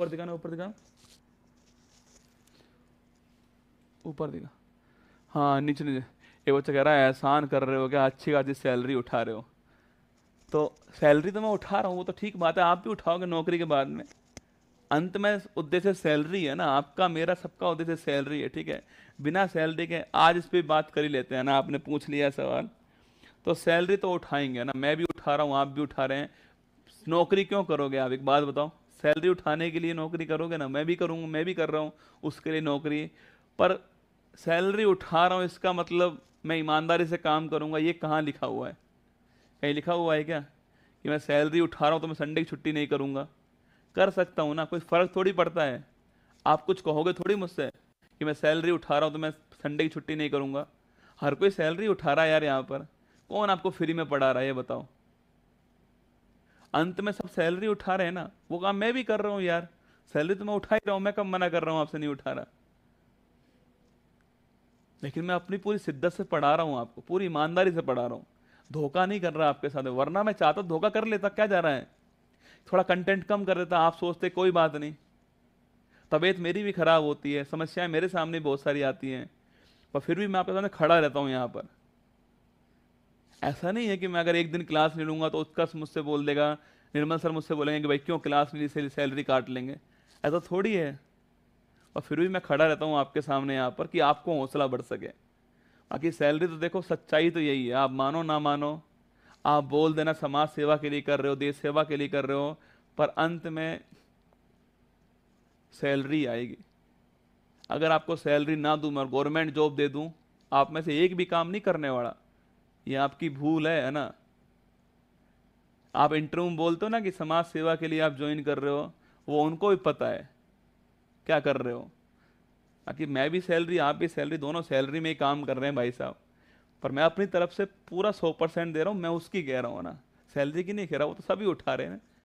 ऊपर दिखा ना ऊपर दिखा ऊपर दिखा हाँ नीचे नीचे ये बच्चा कह रहा है एहसान कर रहे हो क्या अच्छी खासी सैलरी उठा रहे हो तो सैलरी तो मैं उठा रहा हूँ वो तो ठीक बात है आप भी उठाओगे नौकरी के बाद में अंत में उद्देश्य सैलरी है ना आपका मेरा सबका उद्देश्य सैलरी है ठीक है बिना सैलरी के आज इस पर बात कर ही लेते हैं ना आपने पूछ लिया सवाल तो सैलरी तो उठाएंगे ना मैं भी उठा रहा हूँ आप भी उठा रहे हैं नौकरी क्यों करोगे आप एक बात बताओ सैलरी उठाने के लिए नौकरी करोगे ना मैं भी करूँगा मैं भी कर रहा हूँ उसके लिए नौकरी पर सैलरी उठा रहा हूँ इसका मतलब मैं ईमानदारी से काम करूँगा ये कहाँ लिखा हुआ है कहीं लिखा हुआ है क्या कि मैं सैलरी उठा रहा हूँ तो मैं संडे की छुट्टी नहीं करूँगा कर सकता हूँ ना कोई फ़र्क थोड़ी पड़ता है आप कुछ कहोगे थोड़ी मुझसे कि मैं सैलरी उठा रहा हूँ तो मैं संडे की छुट्टी नहीं करूँगा हर कोई सैलरी उठा रहा है यार यहाँ पर कौन आपको फ्री में पढ़ा रहा है ये बताओ अंत में सब सैलरी उठा रहे हैं ना वो काम मैं भी कर रहा हूँ यार सैलरी तो मैं उठा ही रहा हूँ मैं कब मना कर रहा हूँ आपसे नहीं उठा रहा लेकिन मैं अपनी पूरी शिद्दत से पढ़ा रहा हूँ आपको पूरी ईमानदारी से पढ़ा रहा हूँ धोखा नहीं कर रहा आपके साथ वरना मैं चाहता धोखा कर लेता क्या जा रहा है थोड़ा कंटेंट कम कर देता आप सोचते कोई बात नहीं तबीयत मेरी भी खराब होती है समस्याएं मेरे सामने बहुत सारी आती हैं पर फिर भी मैं आपके सामने खड़ा रहता हूँ यहाँ पर ऐसा नहीं है कि मैं अगर एक दिन क्लास ले लूँगा तो उसका मुझसे बोल देगा निर्मल सर मुझसे बोलेंगे कि भाई क्यों क्लास नहीं ली सैलरी काट लेंगे ऐसा थोड़ी है और फिर भी मैं खड़ा रहता हूँ आपके सामने यहाँ पर कि आपको हौसला बढ़ सके बाकी सैलरी तो देखो सच्चाई तो यही है आप मानो ना मानो आप बोल देना समाज सेवा के लिए कर रहे हो देश सेवा के लिए कर रहे हो पर अंत में सैलरी आएगी अगर आपको सैलरी ना दूँ मैं गवर्नमेंट जॉब दे दूँ आप में से एक भी काम नहीं करने वाला ये आपकी भूल है है ना आप इंटरव्यू में बोलते हो ना कि समाज सेवा के लिए आप ज्वाइन कर रहे हो वो उनको भी पता है क्या कर रहे हो बाकी मैं भी सैलरी आप भी सैलरी दोनों सैलरी में ही काम कर रहे हैं भाई साहब पर मैं अपनी तरफ से पूरा सौ परसेंट दे रहा हूँ मैं उसकी कह रहा हूँ ना सैलरी की नहीं कह रहा वो तो सभी उठा रहे हैं